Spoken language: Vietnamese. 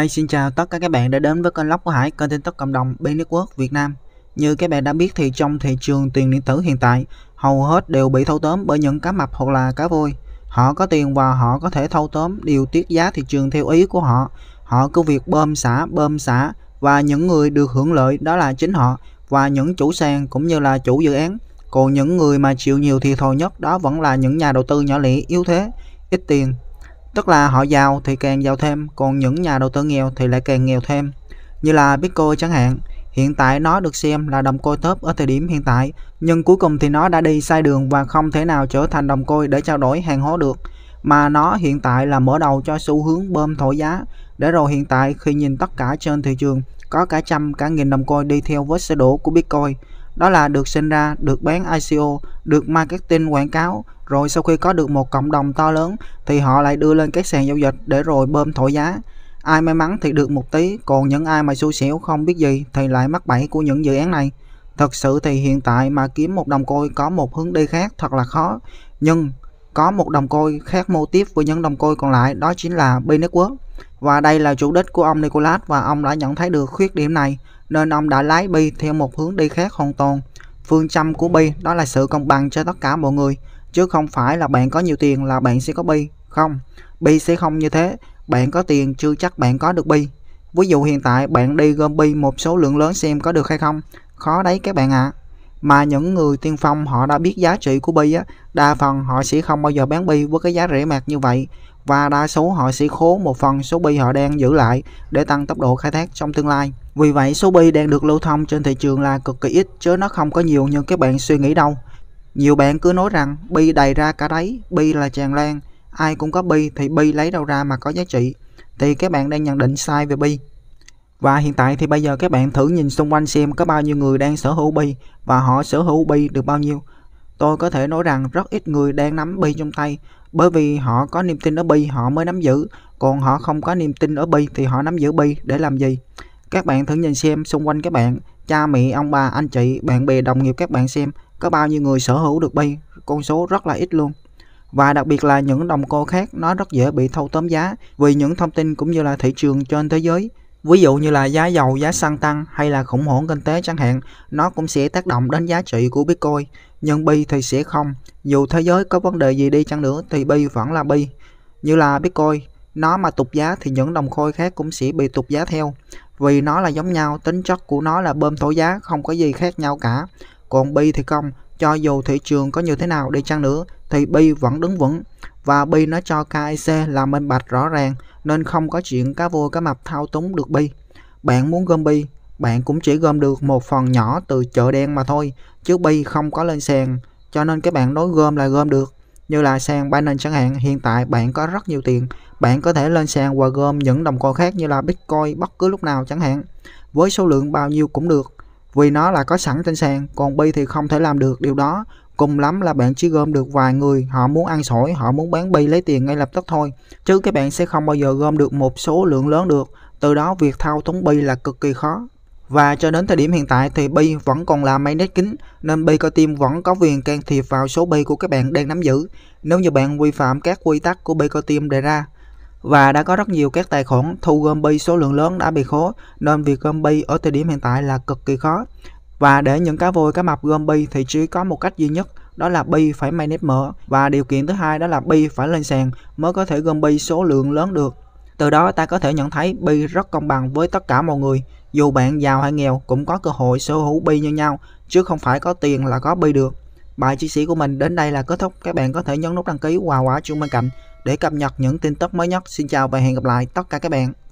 Hi, xin chào tất cả các bạn đã đến với kênh lóc của Hải, kênh tin tức cộng đồng bên Network Việt Nam. Như các bạn đã biết thì trong thị trường tiền điện tử hiện tại, hầu hết đều bị thâu tóm bởi những cá mập hoặc là cá voi. Họ có tiền và họ có thể thâu tóm điều tiết giá thị trường theo ý của họ. Họ cứ việc bơm xả, bơm xả và những người được hưởng lợi đó là chính họ và những chủ sàn cũng như là chủ dự án. Còn những người mà chịu nhiều thiệt thòi nhất đó vẫn là những nhà đầu tư nhỏ lẻ yếu thế, ít tiền Tức là họ giàu thì càng giàu thêm, còn những nhà đầu tư nghèo thì lại càng nghèo thêm. Như là Bitcoin chẳng hạn, hiện tại nó được xem là đồng coin top ở thời điểm hiện tại, nhưng cuối cùng thì nó đã đi sai đường và không thể nào trở thành đồng coin để trao đổi hàng hóa được, mà nó hiện tại là mở đầu cho xu hướng bơm thổi giá, để rồi hiện tại khi nhìn tất cả trên thị trường có cả trăm cả nghìn đồng coin đi theo với sơ đổ của Bitcoin đó là được sinh ra, được bán ICO, được marketing quảng cáo, rồi sau khi có được một cộng đồng to lớn thì họ lại đưa lên các sàn giao dịch để rồi bơm thổi giá. Ai may mắn thì được một tí, còn những ai mà xui xẻo không biết gì thì lại mắc bẫy của những dự án này. Thật sự thì hiện tại mà kiếm một đồng côi có một hướng đi khác thật là khó, nhưng có một đồng côi khác mô tiếp với những đồng côi còn lại đó chính là B-Network. Và đây là chủ đích của ông Nicholas và ông đã nhận thấy được khuyết điểm này nên ông đã lái B theo một hướng đi khác hoàn toàn. Phương châm của B đó là sự công bằng cho tất cả mọi người chứ không phải là bạn có nhiều tiền là bạn sẽ có B Không, B sẽ không như thế. Bạn có tiền chưa chắc bạn có được B Ví dụ hiện tại bạn đi gom B một số lượng lớn xem có được hay không. Khó đấy các bạn ạ. À mà những người tiên phong họ đã biết giá trị của bi á, đa phần họ sẽ không bao giờ bán bi với cái giá rẻ mạt như vậy và đa số họ sẽ khố một phần số bi họ đang giữ lại để tăng tốc độ khai thác trong tương lai. Vì vậy số bi đang được lưu thông trên thị trường là cực kỳ ít chứ nó không có nhiều như các bạn suy nghĩ đâu. Nhiều bạn cứ nói rằng bi đầy ra cả đấy, bi là tràn lan, ai cũng có bi thì bi lấy đâu ra mà có giá trị. Thì các bạn đang nhận định sai về bi. Và hiện tại thì bây giờ các bạn thử nhìn xung quanh xem có bao nhiêu người đang sở hữu bi và họ sở hữu bi được bao nhiêu. Tôi có thể nói rằng rất ít người đang nắm bi trong tay bởi vì họ có niềm tin ở bi họ mới nắm giữ, còn họ không có niềm tin ở bi thì họ nắm giữ bi để làm gì? Các bạn thử nhìn xem xung quanh các bạn, cha mẹ, ông bà, anh chị, bạn bè, đồng nghiệp các bạn xem có bao nhiêu người sở hữu được bi, con số rất là ít luôn và đặc biệt là những đồng cô khác nó rất dễ bị thâu tóm giá vì những thông tin cũng như là thị trường trên thế giới Ví dụ như là giá dầu, giá xăng tăng hay là khủng hoảng kinh tế chẳng hạn, nó cũng sẽ tác động đến giá trị của Bitcoin. Nhưng Bi thì sẽ không. Dù thế giới có vấn đề gì đi chăng nữa thì Bi vẫn là Bi. Như là Bitcoin, nó mà tụt giá thì những đồng coin khác cũng sẽ bị tụt giá theo. Vì nó là giống nhau, tính chất của nó là bơm thổi giá, không có gì khác nhau cả. Còn Bi thì không, cho dù thị trường có như thế nào đi chăng nữa thì Bi vẫn đứng vững. Và Bi nó cho KIC là minh bạch rõ ràng nên không có chuyện cá vua cá mập thao túng được bi. Bạn muốn gom bi, bạn cũng chỉ gom được một phần nhỏ từ chợ đen mà thôi, chứ bi không có lên sàn, cho nên các bạn nói gom là gom được. Như là sàn Binance chẳng hạn, hiện tại bạn có rất nhiều tiền, bạn có thể lên sàn và gom những đồng coin khác như là Bitcoin bất cứ lúc nào chẳng hạn. Với số lượng bao nhiêu cũng được, vì nó là có sẵn trên sàn còn bi thì không thể làm được điều đó cùng lắm là bạn chỉ gom được vài người họ muốn ăn sổi họ muốn bán bi lấy tiền ngay lập tức thôi chứ các bạn sẽ không bao giờ gom được một số lượng lớn được từ đó việc thao túng bi là cực kỳ khó và cho đến thời điểm hiện tại thì bi vẫn còn là máy nét kính nên bi coi tim vẫn có quyền can thiệp vào số bi của các bạn đang nắm giữ nếu như bạn vi phạm các quy tắc của bi coi tim đề ra và đã có rất nhiều các tài khoản thu gom bi số lượng lớn đã bị khố nên việc gom bi ở thời điểm hiện tại là cực kỳ khó. Và để những cá voi cá mập gom bi thì chỉ có một cách duy nhất đó là bi phải may nếp mở và điều kiện thứ hai đó là bi phải lên sàn mới có thể gom bi số lượng lớn được. Từ đó ta có thể nhận thấy bi rất công bằng với tất cả mọi người. Dù bạn giàu hay nghèo cũng có cơ hội sở hữu bi như nhau chứ không phải có tiền là có bi được. Bài chia sẻ của mình đến đây là kết thúc. Các bạn có thể nhấn nút đăng ký và quả chuông bên cạnh để cập nhật những tin tức mới nhất. Xin chào và hẹn gặp lại tất cả các bạn.